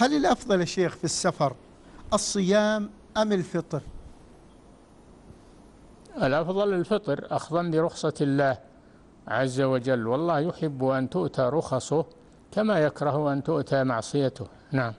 هل الأفضل يا شيخ في السفر الصيام أم الفطر الأفضل الفطر أخذا برخصة الله عز وجل والله يحب أن تؤتى رخصه كما يكره أن تؤتى معصيته نعم